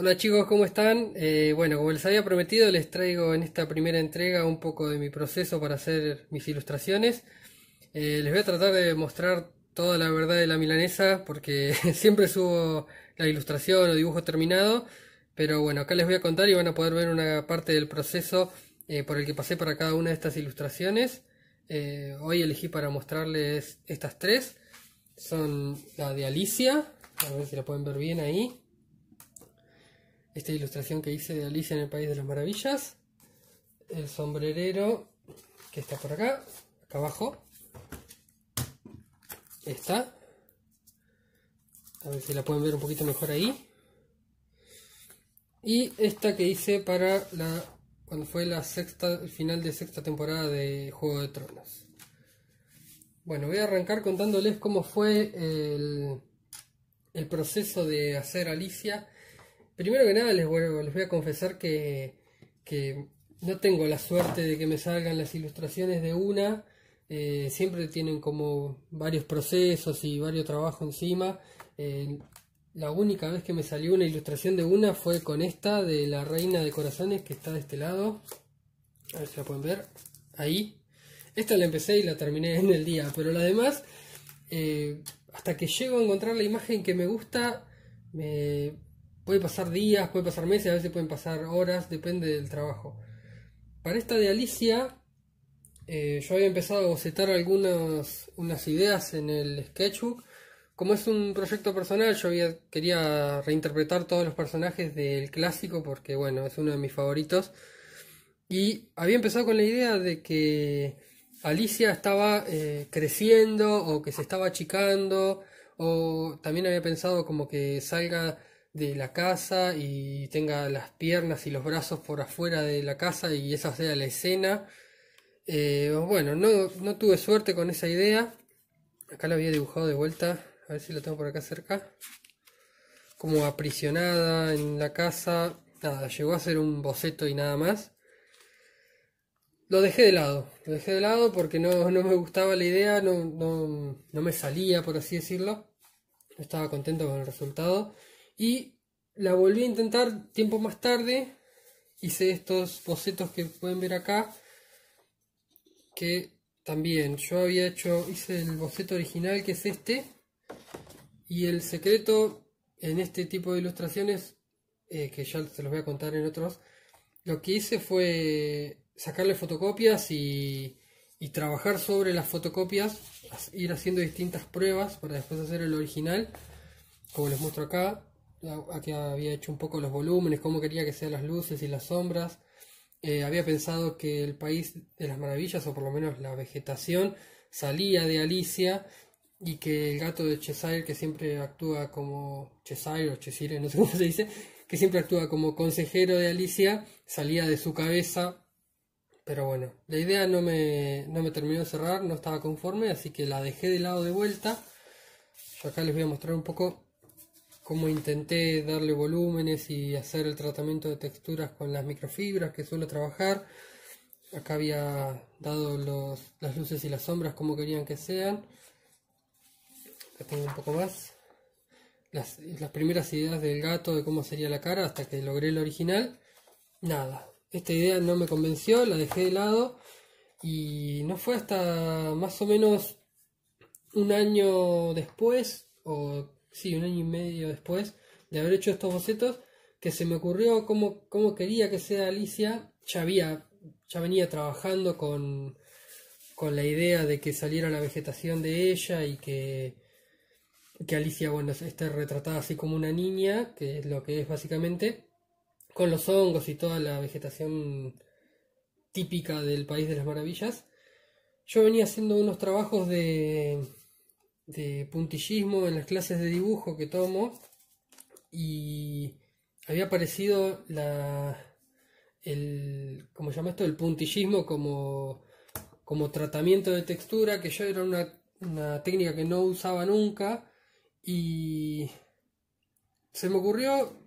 Hola chicos, ¿cómo están? Eh, bueno, como les había prometido, les traigo en esta primera entrega un poco de mi proceso para hacer mis ilustraciones. Eh, les voy a tratar de mostrar toda la verdad de la milanesa, porque siempre subo la ilustración o dibujo terminado, pero bueno, acá les voy a contar y van a poder ver una parte del proceso eh, por el que pasé para cada una de estas ilustraciones. hoy elegí para mostrarles estas tres, son la de Alicia, a ver si la pueden ver bien ahí esta ilustración que hice de Alicia en el País de las Maravillas, el sombrerero que está por acá, acá abajo, esta, a ver si la pueden ver un poquito mejor ahí, y esta que hice para la cuando fue la sexta, el final de sexta temporada de Juego de Tronos. Bueno, voy a arrancar contándoles cómo fue el proceso de hacer Alicia Primero que nada les, voy a confesar que, no tengo la suerte de que me salgan las ilustraciones de una. Eh, siempre tienen como varios procesos y varios trabajos encima. Eh, la única vez que me salió una ilustración de una fue con esta de la reina de corazones que está de este lado. A ver si la pueden ver. Ahí. Esta la empecé y la terminé en el día. Pero la demás, eh, hasta que llego a encontrar la imagen que me gusta, me, Puede pasar días, puede pasar meses, a veces pueden pasar horas, depende del trabajo. Para esta de Alicia, eh, yo había empezado a bocetar algunas unas ideas en el sketchbook. Como es un proyecto personal, yo quería reinterpretar todos los personajes del clásico porque, bueno, es uno de mis favoritos. Y había empezado con la idea de que Alicia estaba eh, creciendo o que se estaba achicando o también había pensado como que salga de la casa y tenga las piernas y los brazos por afuera de la casa y esa sea la escena. Eh, bueno, no, no tuve suerte con esa idea. Acá la había dibujado de vuelta. A ver si lo tengo por acá cerca. Como aprisionada en la casa. Nada, llegó a ser un boceto y nada más. Lo dejé de lado. Lo dejé de lado porque no, no me gustaba la idea. No, no, no me salía, por así decirlo. No estaba contento con el resultado. Y la volví a intentar tiempo más tarde. Hice estos bocetos que pueden ver acá. Que también yo había hecho, hice el boceto original que es este. Y el secreto en este tipo de ilustraciones, eh, que ya se los voy a contar en otros, lo que hice fue sacarle fotocopias y, y trabajar sobre las fotocopias, ir haciendo distintas pruebas para después hacer el original, como les muestro acá, Aquí había hecho un poco los volúmenes, cómo quería que sean las luces y las sombras. Eh, había pensado que el país de las maravillas, o por lo menos la vegetación, salía de Alicia y que el gato de Cheshire, que siempre actúa como Cheshire o Cheshire, no sé cómo se dice, que siempre actúa como consejero de Alicia, salía de su cabeza. Pero bueno, la idea no me, no me terminó de cerrar, no estaba conforme, así que la dejé de lado de vuelta. Yo acá les voy a mostrar un poco cómo intenté darle volúmenes y hacer el tratamiento de texturas con las microfibras que suelo trabajar. Acá había dado las luces y las sombras como querían que sean. Acá tengo un poco más. Las, primeras ideas del gato de cómo sería la cara hasta que logré el original. Nada, esta idea no me convenció, la dejé de lado y no fue hasta más o menos un año después o sí, un año y medio después de haber hecho estos bocetos, que se me ocurrió cómo, quería que sea Alicia, ya había, ya venía trabajando con, con la idea de que saliera la vegetación de ella y que, que Alicia, bueno, esté retratada así como una niña, que es lo que es básicamente, con los hongos y toda la vegetación típica del País de las Maravillas. Yo venía haciendo unos trabajos de, de puntillismo en las clases de dibujo que tomo y había aparecido la el como llama esto el puntillismo como como tratamiento de textura que yo era una, técnica que no usaba nunca y se me ocurrió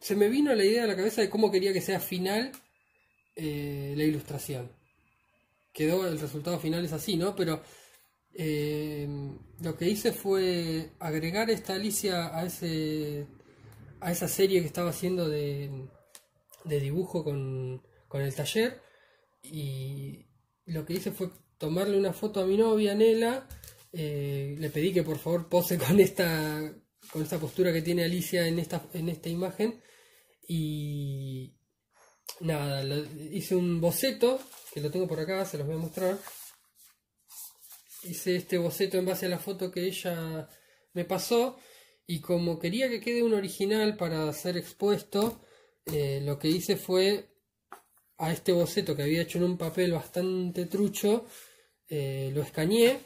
se me vino la idea a la cabeza de cómo quería que sea final eh, la ilustración quedó el resultado final es así no pero eh, lo que hice fue agregar esta Alicia a, ese, a esa serie que estaba haciendo de, de dibujo con, con, el taller y lo que hice fue tomarle una foto a mi novia Nela eh, le pedí que por favor pose con esta con esta postura que tiene Alicia en esta en esta imagen y nada hice un boceto que lo tengo por acá se los voy a mostrar hice este boceto en base a la foto que ella me pasó y como quería que quede un original para ser expuesto, eh, lo que hice fue a este boceto que había hecho en un papel bastante trucho, eh, lo escaneé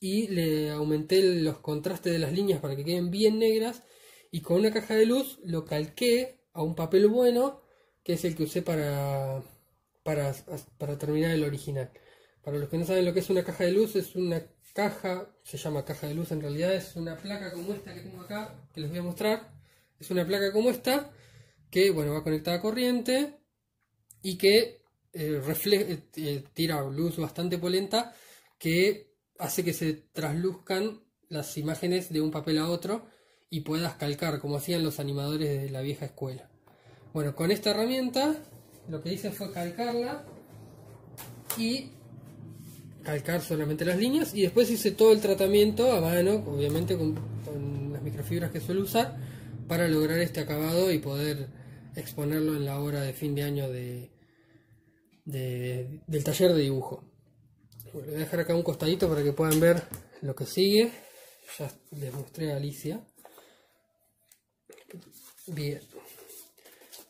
y le aumenté los contrastes de las líneas para que queden bien negras y con una caja de luz lo calqué a un papel bueno que es el que usé para, para terminar el original. Para los que no saben lo que es una caja de luz, es una caja, se llama caja de luz en realidad, es una placa como esta que tengo acá, que les voy a mostrar. Es una placa como esta, que bueno, va conectada a corriente y que eh, eh, eh, tira luz bastante polenta que hace que se trasluzcan las imágenes de un papel a otro y puedas calcar como hacían los animadores de la vieja escuela. Bueno, con esta herramienta lo que hice fue calcarla y calcar solamente las líneas y después hice todo el tratamiento a mano, obviamente con, las microfibras que suelo usar, para lograr este acabado y poder exponerlo en la hora de fin de año de, del taller de dibujo. voy a dejar acá un costadito para que puedan ver lo que sigue. Ya les mostré a Alicia. Bien.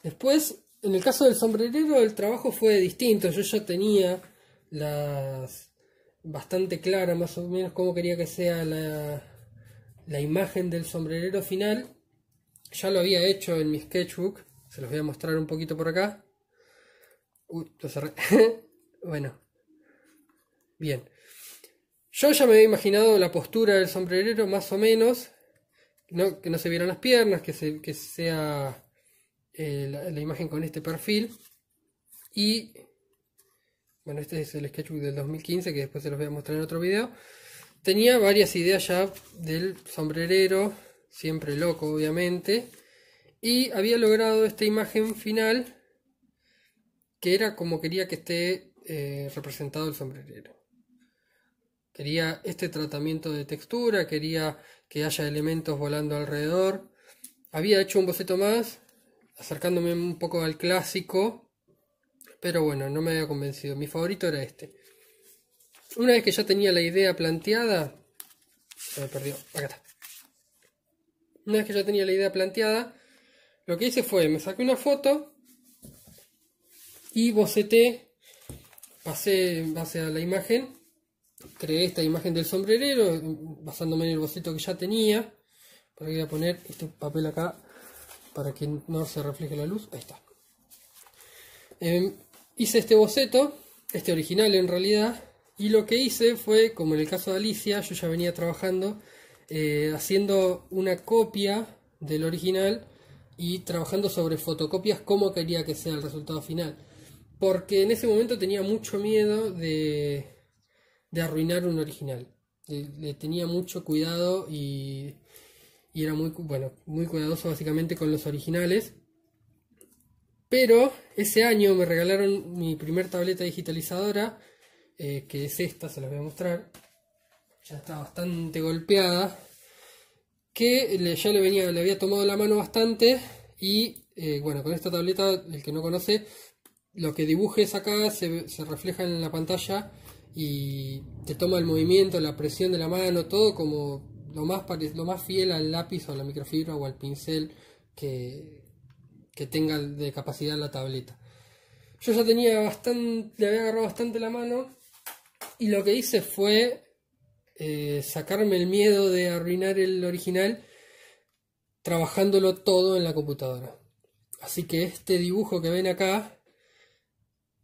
Después, en el caso del sombrerero, el trabajo fue distinto. Yo ya tenía las, bastante clara más o menos cómo quería que sea la, imagen del sombrerero final. Ya lo había hecho en mi sketchbook, se los voy a mostrar un poquito por acá. Uy, bueno, bien. Yo ya me había imaginado la postura del sombrerero más o menos, que no se vieran las piernas, que, que sea eh, la imagen con este perfil. Y bueno, este es el sketchbook del 2015 que después se los voy a mostrar en otro video. Tenía varias ideas ya del sombrerero, siempre loco obviamente, y había logrado esta imagen final que era como quería que esté eh, representado el sombrerero. Quería este tratamiento de textura, quería que haya elementos volando alrededor. Había hecho un boceto más, acercándome un poco al clásico, pero bueno, no me había convencido. Mi favorito era este. Una vez que ya tenía la idea planteada... Se me perdió. Acá está. Una vez que ya tenía la idea planteada, lo que hice fue, me saqué una foto y boceté, pasé en base a la imagen, creé esta imagen del sombrerero, basándome en el boceto que ya tenía. Por voy a poner este papel acá para que no se refleje la luz. Ahí está. Em, hice este boceto, este original en realidad, y lo que hice fue, como en el caso de Alicia, yo ya venía trabajando, eh, haciendo una copia del original y trabajando sobre fotocopias como quería que sea el resultado final. Porque en ese momento tenía mucho miedo de, de arruinar un original. le tenía mucho cuidado y, y, era muy, bueno, muy cuidadoso básicamente con los originales. Pero ese año me regalaron mi primer tableta digitalizadora, eh, que es esta, se las voy a mostrar. Ya está bastante golpeada. Que ya le, venía, había tomado la mano bastante. Y eh, bueno, con esta tableta, el que no conoce, lo que dibujes acá se, refleja en la pantalla y te toma el movimiento, la presión de la mano, todo como lo más, lo más fiel al lápiz o a la microfibra o al pincel que, que tenga de capacidad la tableta. Yo ya tenía bastante, le había agarrado bastante la mano y lo que hice fue eh, sacarme el miedo de arruinar el original trabajándolo todo en la computadora. Así que este dibujo que ven acá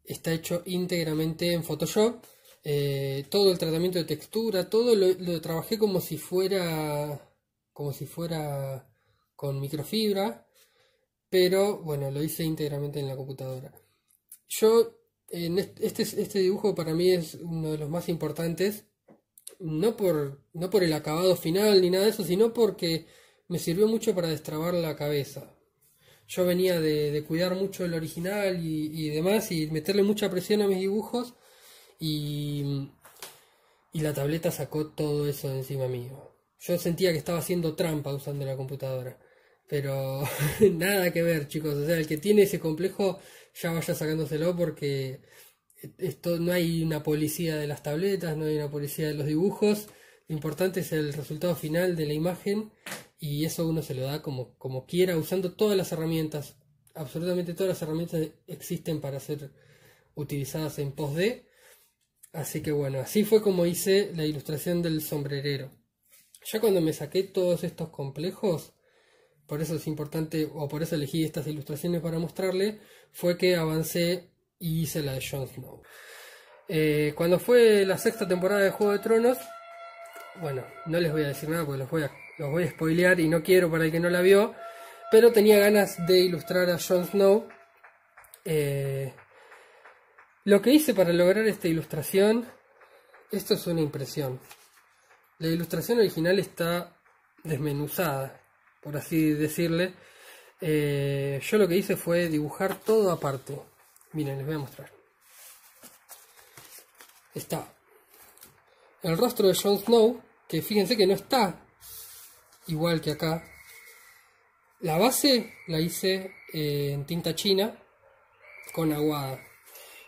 está hecho íntegramente en Photoshop. Eh, todo el tratamiento de textura, todo lo, lo, trabajé como si fuera como si fuera con microfibra pero bueno, lo hice íntegramente en la computadora. Yo, en este, este, dibujo para mí es uno de los más importantes, no por, no por el acabado final ni nada de eso, sino porque me sirvió mucho para destrabar la cabeza. Yo venía de, cuidar mucho el original y, demás y meterle mucha presión a mis dibujos y, y la tableta sacó todo eso de encima mío. Yo sentía que estaba haciendo trampa usando la computadora. Pero nada que ver, chicos. O sea, el que tiene ese complejo ya vaya sacándoselo porque esto no hay una policía de las tabletas, no hay una policía de los dibujos. Lo importante es el resultado final de la imagen y eso uno se lo da como, como quiera, usando todas las herramientas. Absolutamente todas las herramientas existen para ser utilizadas en pos de. Así que bueno, así fue como hice la ilustración del sombrerero. Ya cuando me saqué todos estos complejos, por eso es importante, o por eso elegí estas ilustraciones para mostrarle, fue que avancé y hice la de Jon Snow. Eh, cuando fue la sexta temporada de Juego de Tronos, bueno, no les voy a decir nada porque los voy a, spoilear y no quiero para el que no la vio, pero tenía ganas de ilustrar a Jon Snow. Eh, lo que hice para lograr esta ilustración, esto es una impresión. La ilustración original está desmenuzada, por así decirle, eh, yo lo que hice fue dibujar todo aparte. Miren, les voy a mostrar. Está el rostro de Jon Snow, que fíjense que no está igual que acá. La base la hice eh, en tinta china con aguada.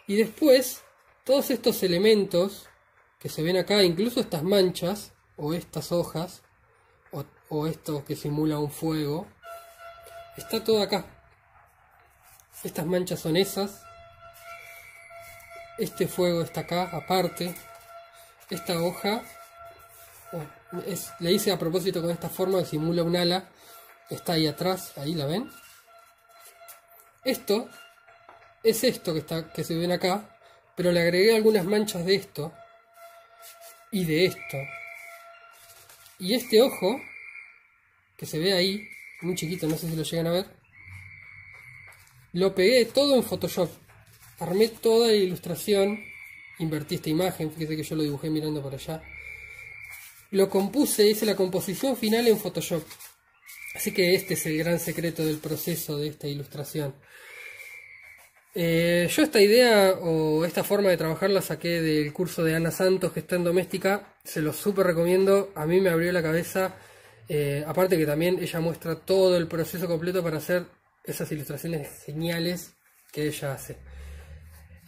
Y después, todos estos elementos que se ven acá, incluso estas manchas o estas hojas, esto que simula un fuego, está todo acá. Estas manchas son esas. Este fuego está acá, aparte. Esta hoja, le hice a propósito con esta forma que simula un ala, está ahí atrás, ahí la ven. Esto es esto que, está, que se ven acá, pero le agregué algunas manchas de esto y de esto. Y este ojo que se ve ahí, muy chiquito, no sé si lo llegan a ver, lo pegué todo en Photoshop. Armé toda la ilustración, invertí esta imagen, fíjese que yo lo dibujé mirando para allá. Lo compuse, hice la composición final en Photoshop. Así que este es el gran secreto del proceso de esta ilustración. Eh, yo esta idea o esta forma de trabajar la saqué del curso de Ana Santos, que está en doméstica. Se lo súper recomiendo. A mí me abrió la cabeza eh, aparte que también ella muestra todo el proceso completo para hacer esas ilustraciones geniales que ella hace.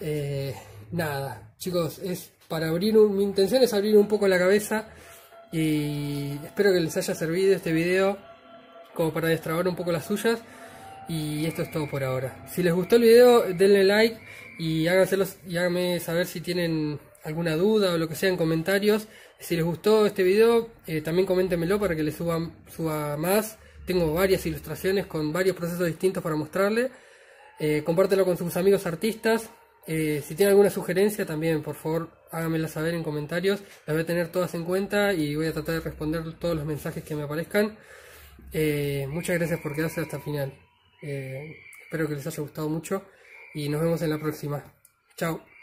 Eh, nada, chicos, es para abrir un, mi intención es abrir un poco la cabeza y espero que les haya servido este video como para destrabar un poco las suyas. Y esto es todo por ahora. Si les gustó el video, denle like y, háganselos, y háganme saber si tienen alguna duda o lo que sea en comentarios. Si les gustó este video, eh, también coméntenmelo para que le suba, suba más. Tengo varias ilustraciones con varios procesos distintos para mostrarle. Eh, compártelo con sus amigos artistas. Eh, si tienen alguna sugerencia también, por favor, háganmela saber en comentarios. Las voy a tener todas en cuenta y voy a tratar de responder todos los mensajes que me aparezcan. muchas gracias por quedarse hasta el final. espero que les haya gustado mucho y nos vemos en la próxima. Chao.